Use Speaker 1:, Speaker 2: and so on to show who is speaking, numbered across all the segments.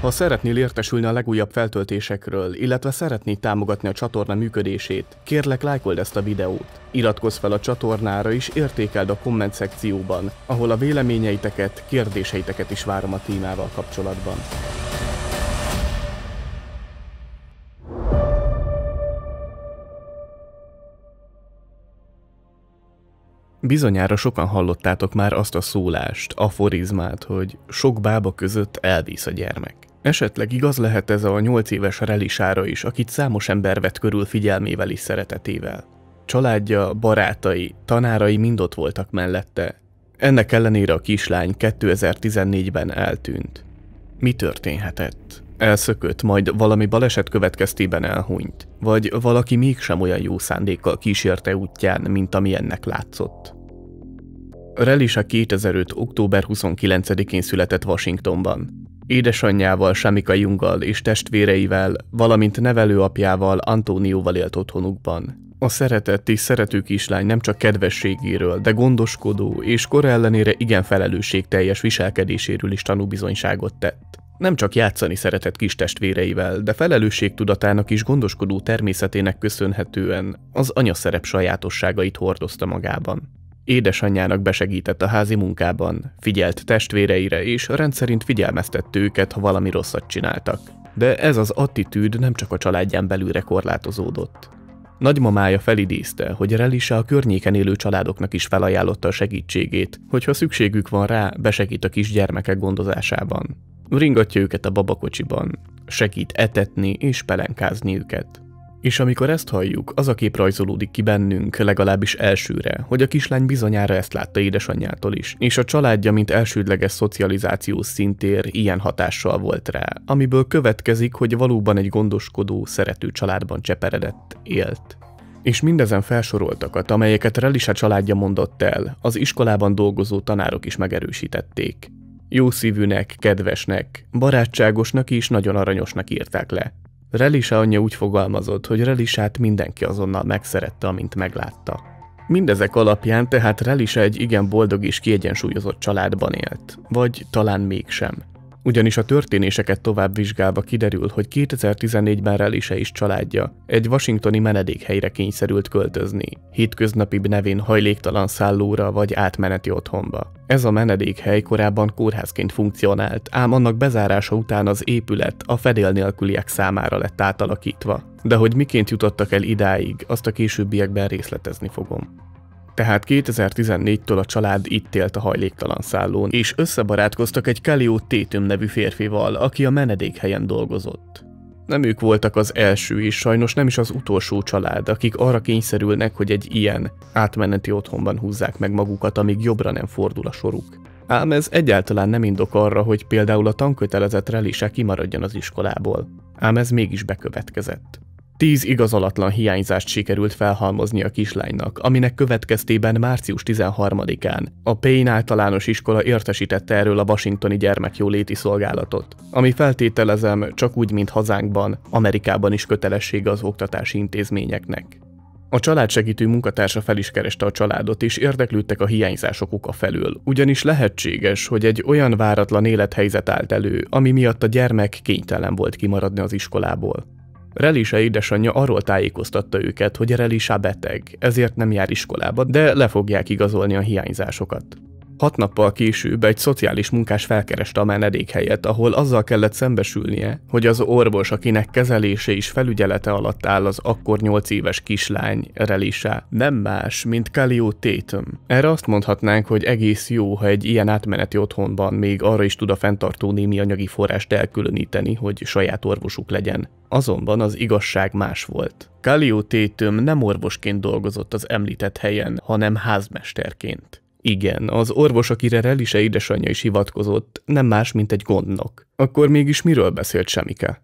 Speaker 1: Ha szeretnél értesülni a legújabb feltöltésekről, illetve szeretnéd támogatni a csatorna működését, kérlek lájkold ezt a videót. Iratkozz fel a csatornára és értékeld a komment szekcióban, ahol a véleményeiteket, kérdéseiteket is várom a témával kapcsolatban. Bizonyára sokan hallottátok már azt a szólást, aforizmát, hogy sok bába között elvisz a gyermek. Esetleg igaz lehet ez a nyolc éves Relisára is, akit számos ember vett körül figyelmével és szeretetével. Családja, barátai, tanárai mind ott voltak mellette. Ennek ellenére a kislány 2014-ben eltűnt. Mi történhetett? Elszökött, majd valami baleset következtében elhunyt, vagy valaki mégsem olyan jó szándékkal kísérte útján, mint ami ennek látszott. Relisa 2005. október 29-én született Washingtonban. Édesanyjával, Samika Junggal és testvéreivel, valamint nevelőapjával, Antónióval élt otthonukban. A szeretett és szerető kislány nem csak kedvességéről, de gondoskodó és kor ellenére igen felelősségteljes viselkedéséről is tanúbizonyságot tett. Nem csak játszani szeretett kis testvéreivel, de felelősségtudatának és gondoskodó természetének köszönhetően az anya szerep sajátosságait hordozta magában. Édesanyjának besegített a házi munkában, figyelt testvéreire és rendszerint figyelmeztette őket, ha valami rosszat csináltak. De ez az attitűd nem csak a családján belülre korlátozódott. Nagymamája felidézte, hogy Relisa a környéken élő családoknak is felajánlotta a segítségét, hogyha szükségük van rá, besegít a kisgyermekek gondozásában. Ringatja őket a babakocsiban, segít etetni és pelenkázni őket. És amikor ezt halljuk, az a kép rajzolódik ki bennünk, legalábbis elsőre, hogy a kislány bizonyára ezt látta édesanyjától is, és a családja, mint elsődleges szocializációs szintér ilyen hatással volt rá, amiből következik, hogy valóban egy gondoskodó, szerető családban cseperedett, élt. És mindezen felsoroltakat, amelyeket Relisa családja mondott el, az iskolában dolgozó tanárok is megerősítették. Jószívűnek, kedvesnek, barátságosnak és nagyon aranyosnak írták le, Relisa anyja úgy fogalmazott, hogy Relisát mindenki azonnal megszerette, amint meglátta. Mindezek alapján tehát Relisa egy igen boldog és kiegyensúlyozott családban élt, vagy talán mégsem ugyanis a történéseket tovább vizsgálva kiderül, hogy 2014-ben Relise is családja egy washingtoni menedékhelyre kényszerült költözni, hétköznapi nevén hajléktalan szállóra vagy átmeneti otthonba. Ez a menedékhely korábban kórházként funkcionált, ám annak bezárása után az épület a fedél nélküliek számára lett átalakítva. De hogy miként jutottak el idáig, azt a későbbiekben részletezni fogom tehát 2014-től a család itt élt a hajléktalan szállón, és összebarátkoztak egy Kalió Tétüm nevű férfival, aki a menedékhelyen dolgozott. Nem ők voltak az első és sajnos nem is az utolsó család, akik arra kényszerülnek, hogy egy ilyen átmeneti otthonban húzzák meg magukat, amíg jobbra nem fordul a soruk. Ám ez egyáltalán nem indok arra, hogy például a tankötelezett relése kimaradjon az iskolából. Ám ez mégis bekövetkezett. Tíz igazolatlan hiányzást sikerült felhalmozni a kislánynak, aminek következtében március 13-án a Payne általános iskola értesítette erről a Washingtoni gyermekjóléti szolgálatot, ami feltételezem csak úgy, mint hazánkban, Amerikában is kötelessége az oktatási intézményeknek. A családsegítő munkatársa fel is kereste a családot, és érdeklődtek a hiányzások oka felől, ugyanis lehetséges, hogy egy olyan váratlan élethelyzet állt elő, ami miatt a gyermek kénytelen volt kimaradni az iskolából. Relisa édesanyja arról tájékoztatta őket, hogy Relisa beteg, ezért nem jár iskolába, de le fogják igazolni a hiányzásokat. Hat nappal később egy szociális munkás felkereste a menedékhelyet, ahol azzal kellett szembesülnie, hogy az orvos, akinek kezelése és felügyelete alatt áll az akkor 8 éves kislány, Relisa, nem más, mint Kalió Tatum. Erre azt mondhatnánk, hogy egész jó, ha egy ilyen átmeneti otthonban még arra is tud a fenntartó némi anyagi forrást elkülöníteni, hogy saját orvosuk legyen. Azonban az igazság más volt. Kalió Tatum nem orvosként dolgozott az említett helyen, hanem házmesterként. Igen, az orvos, akire Relise édesanyja is hivatkozott, nem más, mint egy gondnok. Akkor mégis miről beszélt Semike?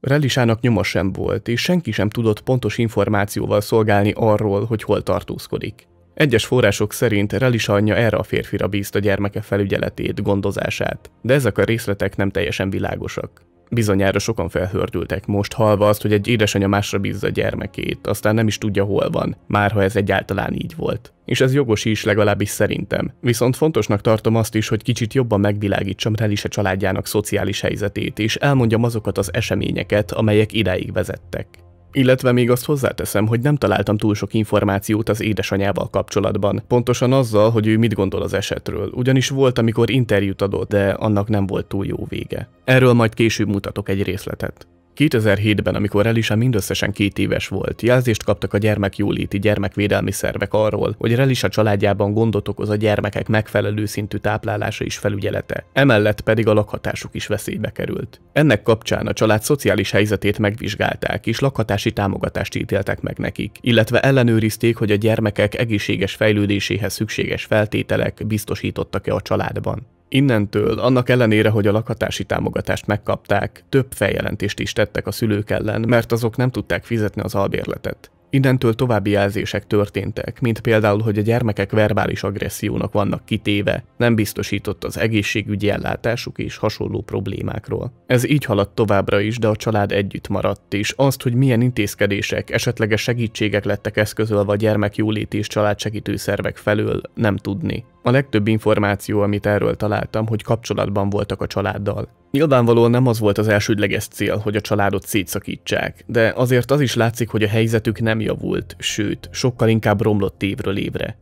Speaker 1: Relisának nyoma sem volt, és senki sem tudott pontos információval szolgálni arról, hogy hol tartózkodik. Egyes források szerint Relisa anyja erre a férfira bízta gyermeke felügyeletét, gondozását, de ezek a részletek nem teljesen világosak bizonyára sokan felhördültek most, halva azt, hogy egy édesanyja másra bízza a gyermekét, aztán nem is tudja hol van, már ha ez egyáltalán így volt. És ez jogos is, legalábbis szerintem. Viszont fontosnak tartom azt is, hogy kicsit jobban megvilágítsam Relise családjának szociális helyzetét, és elmondjam azokat az eseményeket, amelyek idáig vezettek. Illetve még azt hozzáteszem, hogy nem találtam túl sok információt az édesanyával kapcsolatban. Pontosan azzal, hogy ő mit gondol az esetről, ugyanis volt, amikor interjút adott, de annak nem volt túl jó vége. Erről majd később mutatok egy részletet. 2007-ben, amikor Relisa mindösszesen két éves volt, jelzést kaptak a gyermekjóléti gyermekvédelmi szervek arról, hogy Relisa családjában gondot okoz a gyermekek megfelelő szintű táplálása és felügyelete, emellett pedig a lakhatásuk is veszélybe került. Ennek kapcsán a család szociális helyzetét megvizsgálták, és lakhatási támogatást ítéltek meg nekik, illetve ellenőrizték, hogy a gyermekek egészséges fejlődéséhez szükséges feltételek biztosítottak-e a családban. Innentől, annak ellenére, hogy a lakhatási támogatást megkapták, több feljelentést is tettek a szülők ellen, mert azok nem tudták fizetni az albérletet. Innentől további jelzések történtek, mint például, hogy a gyermekek verbális agressziónak vannak kitéve, nem biztosított az egészségügyi ellátásuk és hasonló problémákról. Ez így haladt továbbra is, de a család együtt maradt, és azt, hogy milyen intézkedések, esetleges segítségek lettek eszközölve a gyermekjóléti és családsegítő szervek felől, nem tudni. A legtöbb információ, amit erről találtam, hogy kapcsolatban voltak a családdal. Nyilvánvalóan nem az volt az elsődleges cél, hogy a családot szétszakítsák, de azért az is látszik, hogy a helyzetük nem javult, sőt, sokkal inkább romlott évről évre.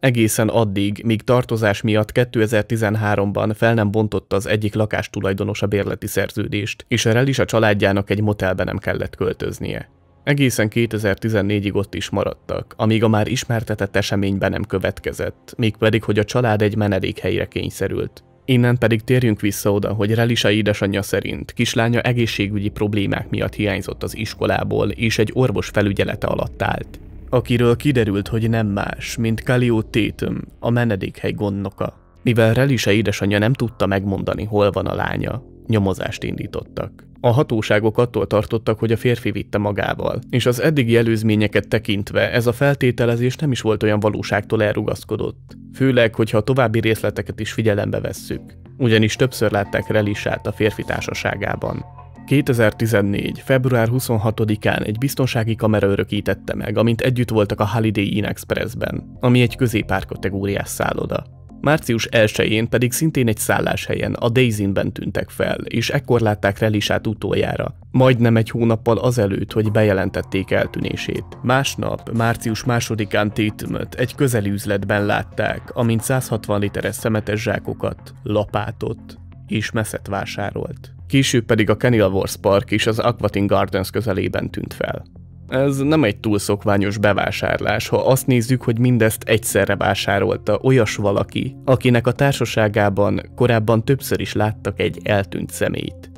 Speaker 1: Egészen addig, míg tartozás miatt 2013-ban fel nem bontotta az egyik lakástulajdonos a bérleti szerződést, és erre is a családjának egy motelbe nem kellett költöznie. Egészen 2014-ig ott is maradtak, amíg a már ismertetett eseményben nem következett, mégpedig, hogy a család egy menedékhelyre kényszerült. Innen pedig térjünk vissza oda, hogy Relisa édesanyja szerint kislánya egészségügyi problémák miatt hiányzott az iskolából, és egy orvos felügyelete alatt állt. Akiről kiderült, hogy nem más, mint Kalió Tétum, a menedékhely gondnoka. Mivel Relisa édesanyja nem tudta megmondani, hol van a lánya, nyomozást indítottak. A hatóságok attól tartottak, hogy a férfi vitte magával, és az eddigi előzményeket tekintve ez a feltételezés nem is volt olyan valóságtól elrugaszkodott, főleg, hogyha a további részleteket is figyelembe vesszük, ugyanis többször látták Relisát a férfi társaságában. 2014. február 26-án egy biztonsági kamera örökítette meg, amint együtt voltak a Holiday Inn Expressben, ami egy középárkategóriás szálloda. Március 1-én pedig szintén egy szálláshelyen, a Daisy-ben tűntek fel, és ekkor látták Relisát utoljára. Majdnem egy hónappal azelőtt, hogy bejelentették eltűnését. Másnap, március 2-án Tétümöt egy közeli üzletben látták, amint 160 literes szemetes zsákokat, lapátot és meszet vásárolt. Később pedig a Kenilworth Park és az Aquatin Gardens közelében tűnt fel. Ez nem egy túl szokványos bevásárlás, ha azt nézzük, hogy mindezt egyszerre vásárolta olyas valaki, akinek a társaságában korábban többször is láttak egy eltűnt szemét.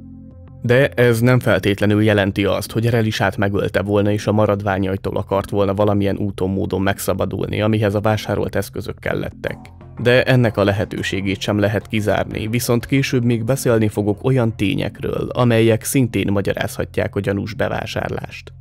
Speaker 1: De ez nem feltétlenül jelenti azt, hogy Relisát megölte volna és a maradványaitól akart volna valamilyen úton módon megszabadulni, amihez a vásárolt eszközök kellettek. De ennek a lehetőségét sem lehet kizárni, viszont később még beszélni fogok olyan tényekről, amelyek szintén magyarázhatják a gyanús bevásárlást.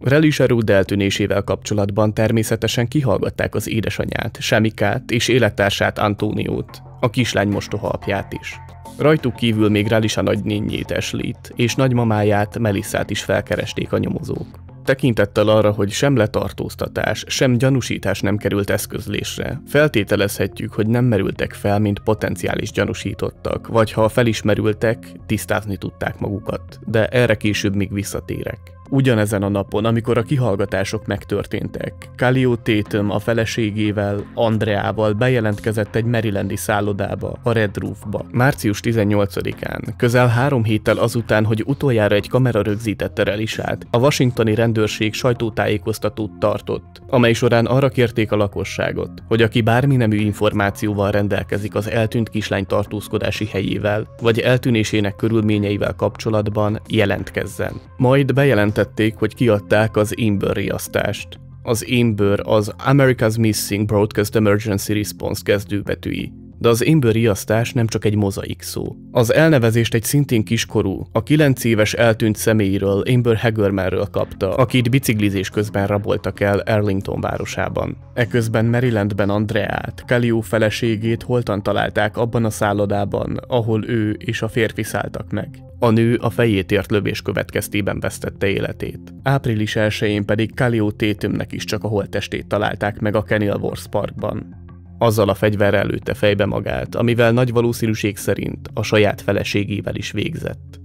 Speaker 1: Relis Erud eltűnésével kapcsolatban természetesen kihallgatták az édesanyját, Semikát és élettársát Antóniót, a kislány mostoha apját is. Rajtuk kívül még a nagynényjét Eslit és nagymamáját Melissát is felkeresték a nyomozók. Tekintettel arra, hogy sem letartóztatás, sem gyanúsítás nem került eszközlésre, feltételezhetjük, hogy nem merültek fel, mint potenciális gyanúsítottak, vagy ha felismerültek, tisztázni tudták magukat, de erre később még visszatérek. Ugyanezen a napon, amikor a kihallgatások megtörténtek, Kalio Tétöm a feleségével, Andreával bejelentkezett egy Marylandi szállodába, a Red Roofba. Március 18-án, közel három héttel azután, hogy utoljára egy kamera rögzítette Relisát, a washingtoni rendőrség sajtótájékoztatót tartott, amely során arra kérték a lakosságot, hogy aki bármi nemű információval rendelkezik az eltűnt kislány tartózkodási helyével, vagy eltűnésének körülményeivel kapcsolatban, jelentkezzen. Majd bejelent bejelentették, hogy kiadták az Imber riasztást. Az Imber az America's Missing Broadcast Emergency Response kezdőbetűi. De az énből riasztás nem csak egy mozaik szó. Az elnevezést egy szintén kiskorú, a 9 éves eltűnt személyről, Amber Hagermanről kapta, akit biciklizés közben raboltak el Arlington városában. Eközben Marylandben Andreát, Kelly feleségét holtan találták abban a szállodában, ahol ő és a férfi szálltak meg. A nő a fejét ért lövés következtében vesztette életét. Április 1-én pedig Kalió Tétümnek is csak a holttestét találták meg a Kenilworth Parkban azzal a fegyverrel lőtte fejbe magát, amivel nagy valószínűség szerint a saját feleségével is végzett.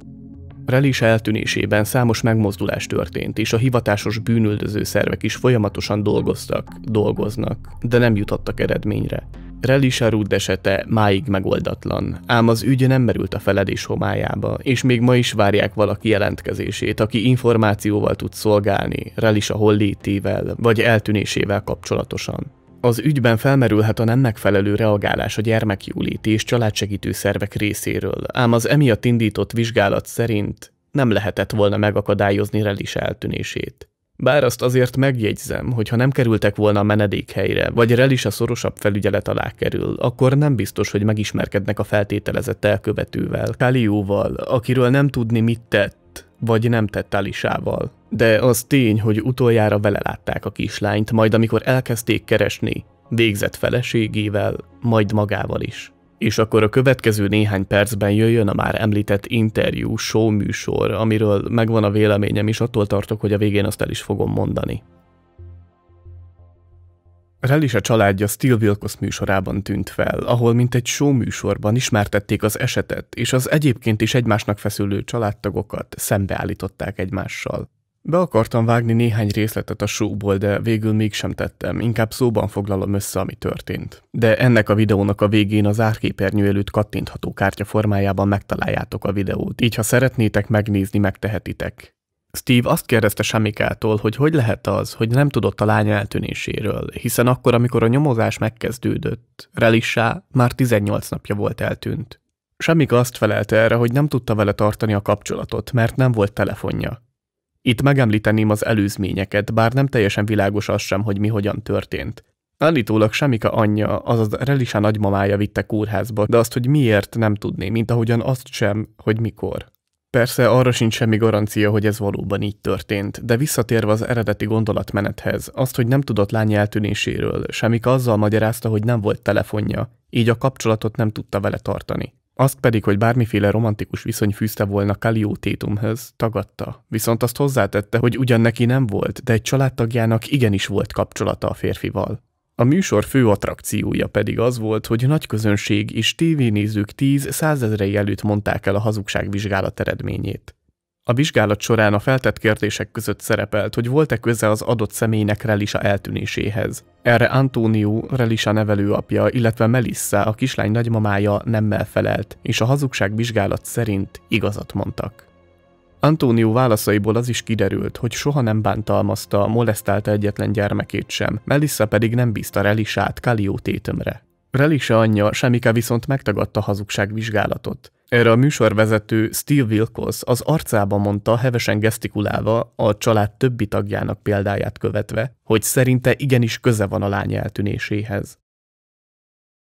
Speaker 1: Relis eltűnésében számos megmozdulás történt, és a hivatásos bűnüldöző szervek is folyamatosan dolgoztak, dolgoznak, de nem jutottak eredményre. Relis Arud esete máig megoldatlan, ám az ügy nem merült a feledés homályába, és még ma is várják valaki jelentkezését, aki információval tud szolgálni a hollétével vagy eltűnésével kapcsolatosan. Az ügyben felmerülhet a nem megfelelő reagálás a gyermekjóléti és családsegítő szervek részéről, ám az emiatt indított vizsgálat szerint nem lehetett volna megakadályozni Relis eltűnését. Bár azt azért megjegyzem, hogy ha nem kerültek volna a menedékhelyre, vagy Relis a szorosabb felügyelet alá kerül, akkor nem biztos, hogy megismerkednek a feltételezett elkövetővel, Kalióval, akiről nem tudni mit tett, vagy nem tett Alisával. De az tény, hogy utoljára vele látták a kislányt, majd amikor elkezdték keresni, végzett feleségével, majd magával is. És akkor a következő néhány percben jöjjön a már említett interjú, show műsor, amiről megvan a véleményem, és attól tartok, hogy a végén azt el is fogom mondani. Relis a családja Steel Wilkos műsorában tűnt fel, ahol mint egy show műsorban ismertették az esetet, és az egyébként is egymásnak feszülő családtagokat szembeállították egymással. Be akartam vágni néhány részletet a showból, de végül mégsem tettem, inkább szóban foglalom össze, ami történt. De ennek a videónak a végén az árképernyő előtt kattintható kártya formájában megtaláljátok a videót, így ha szeretnétek megnézni, megtehetitek. Steve azt kérdezte Samikától, hogy hogy lehet az, hogy nem tudott a lánya eltűnéséről, hiszen akkor, amikor a nyomozás megkezdődött, Relissá már 18 napja volt eltűnt. Semika azt felelte erre, hogy nem tudta vele tartani a kapcsolatot, mert nem volt telefonja. Itt megemlíteném az előzményeket, bár nem teljesen világos az sem, hogy mi hogyan történt. Állítólag Semika anyja, azaz Relisa nagymamája vitte kórházba, de azt, hogy miért, nem tudné, mint ahogyan azt sem, hogy mikor. Persze arra sincs semmi garancia, hogy ez valóban így történt, de visszatérve az eredeti gondolatmenethez, azt, hogy nem tudott lány eltűnéséről, semmik azzal magyarázta, hogy nem volt telefonja, így a kapcsolatot nem tudta vele tartani. Azt pedig, hogy bármiféle romantikus viszony fűzte volna Kalió Tétumhöz, tagadta. Viszont azt hozzátette, hogy ugyan neki nem volt, de egy családtagjának igenis volt kapcsolata a férfival. A műsor fő attrakciója pedig az volt, hogy nagy közönség és tévénézők tíz százezrei előtt mondták el a hazugság vizsgálat eredményét. A vizsgálat során a feltett kérdések között szerepelt, hogy volt-e köze az adott személynek Relisa eltűnéséhez. Erre Antonio, Relisa nevelőapja, illetve Melissa, a kislány nagymamája nemmel felelt, és a hazugság vizsgálat szerint igazat mondtak. Antónió válaszaiból az is kiderült, hogy soha nem bántalmazta, molesztálta egyetlen gyermekét sem, Melissa pedig nem bízta Relisát Kalió tétömre. Relisa anyja, Semika viszont megtagadta vizsgálatot. Erre a műsorvezető Steve Wilkos az arcába mondta, hevesen gesztikulálva, a család többi tagjának példáját követve, hogy szerinte igenis köze van a lány eltűnéséhez.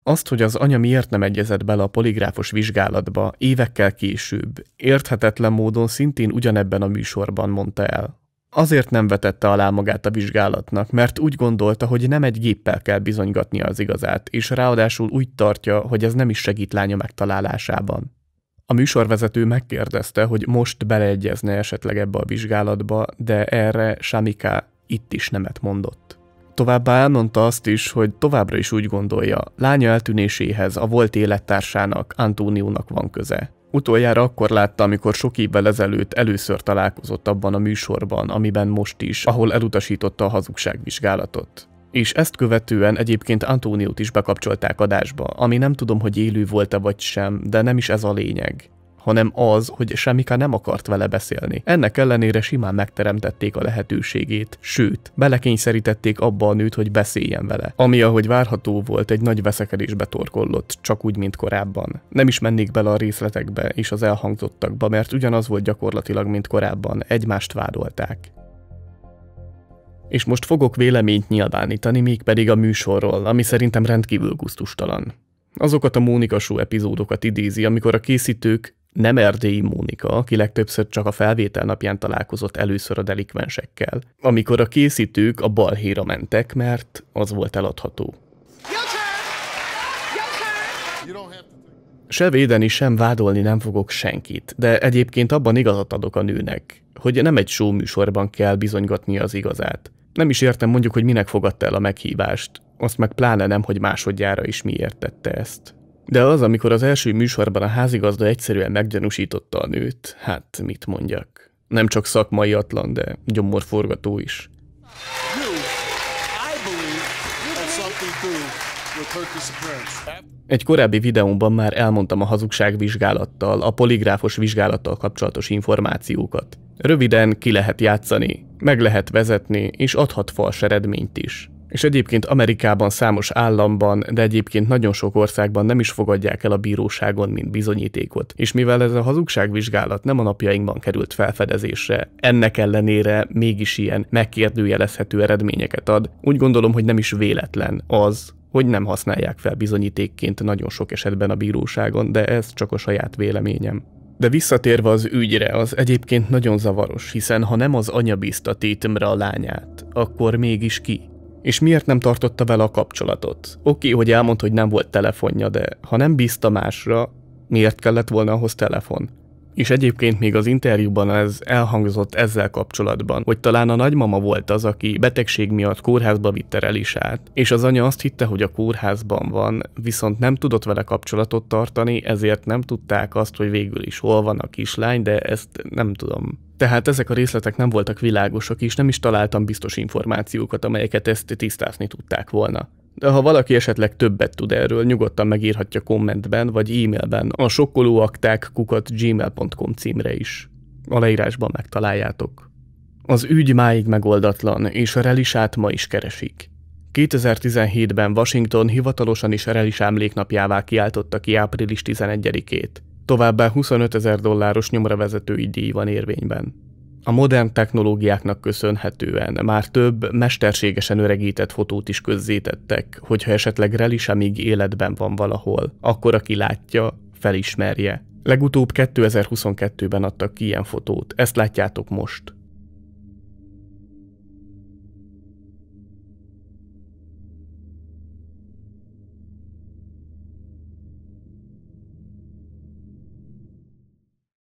Speaker 1: Azt, hogy az anya miért nem egyezett bele a poligráfos vizsgálatba, évekkel később, érthetetlen módon szintén ugyanebben a műsorban mondta el. Azért nem vetette alá magát a vizsgálatnak, mert úgy gondolta, hogy nem egy géppel kell bizonygatnia az igazát, és ráadásul úgy tartja, hogy ez nem is segít lánya megtalálásában. A műsorvezető megkérdezte, hogy most beleegyezne esetleg ebbe a vizsgálatba, de erre Samika itt is nemet mondott. Továbbá elmondta azt is, hogy továbbra is úgy gondolja, lánya eltűnéséhez a volt élettársának, Antóniónak van köze. Utoljára akkor látta, amikor sok évvel ezelőtt először találkozott abban a műsorban, amiben most is, ahol elutasította a hazugságvizsgálatot. És ezt követően egyébként Antóniót is bekapcsolták adásba, ami nem tudom, hogy élő volt-e vagy sem, de nem is ez a lényeg hanem az, hogy Semika nem akart vele beszélni. Ennek ellenére simán megteremtették a lehetőségét, sőt, belekényszerítették abba a nőt, hogy beszéljen vele, ami ahogy várható volt egy nagy veszekedésbe torkollott, csak úgy, mint korábban. Nem is mennék bele a részletekbe és az elhangzottakba, mert ugyanaz volt gyakorlatilag, mint korábban, egymást vádolták. És most fogok véleményt nyilvánítani, mégpedig a műsorról, ami szerintem rendkívül guztustalan. Azokat a Mónika Show epizódokat idézi, amikor a készítők nem erdélyi Mónika, aki legtöbbször csak a felvétel napján találkozott először a delikvensekkel, amikor a készítők a balhéra mentek, mert az volt eladható. Se védeni, sem vádolni nem fogok senkit, de egyébként abban igazat adok a nőnek, hogy nem egy show műsorban kell bizonygatni az igazát. Nem is értem mondjuk, hogy minek fogadta el a meghívást, azt meg pláne nem, hogy másodjára is miért tette ezt. De az, amikor az első műsorban a házigazda egyszerűen meggyanúsította a nőt, hát mit mondjak. Nem csak szakmai atlan, de gyomorforgató is. Egy korábbi videómban már elmondtam a hazugság vizsgálattal, a poligráfos vizsgálattal kapcsolatos információkat. Röviden ki lehet játszani, meg lehet vezetni, és adhat fals eredményt is és egyébként Amerikában számos államban, de egyébként nagyon sok országban nem is fogadják el a bíróságon, mint bizonyítékot. És mivel ez a hazugságvizsgálat nem a napjainkban került felfedezésre, ennek ellenére mégis ilyen megkérdőjelezhető eredményeket ad, úgy gondolom, hogy nem is véletlen az, hogy nem használják fel bizonyítékként nagyon sok esetben a bíróságon, de ez csak a saját véleményem. De visszatérve az ügyre, az egyébként nagyon zavaros, hiszen ha nem az anya bízta Tétemre a lányát, akkor mégis ki? És miért nem tartotta vele a kapcsolatot? Oké, hogy elmond, hogy nem volt telefonja, de ha nem bízta másra, miért kellett volna ahhoz telefon? És egyébként még az interjúban ez elhangzott ezzel kapcsolatban, hogy talán a nagymama volt az, aki betegség miatt kórházba vitte Relisát, és az anya azt hitte, hogy a kórházban van, viszont nem tudott vele kapcsolatot tartani, ezért nem tudták azt, hogy végül is hol van a kislány, de ezt nem tudom. Tehát ezek a részletek nem voltak világosak, és nem is találtam biztos információkat, amelyeket ezt tisztázni tudták volna. De ha valaki esetleg többet tud erről, nyugodtan megírhatja kommentben vagy e-mailben a sokkolóakták kukat gmail.com címre is. A leírásban megtaláljátok. Az ügy máig megoldatlan, és a relisát ma is keresik. 2017-ben Washington hivatalosan is relis emléknapjává kiáltotta ki április 11-ét. Továbbá 25 ezer dolláros nyomravezetői díj van érvényben a modern technológiáknak köszönhetően már több mesterségesen öregített fotót is közzétettek, hogyha esetleg Relis még életben van valahol, akkor aki látja, felismerje. Legutóbb 2022-ben adtak ki ilyen fotót, ezt látjátok most.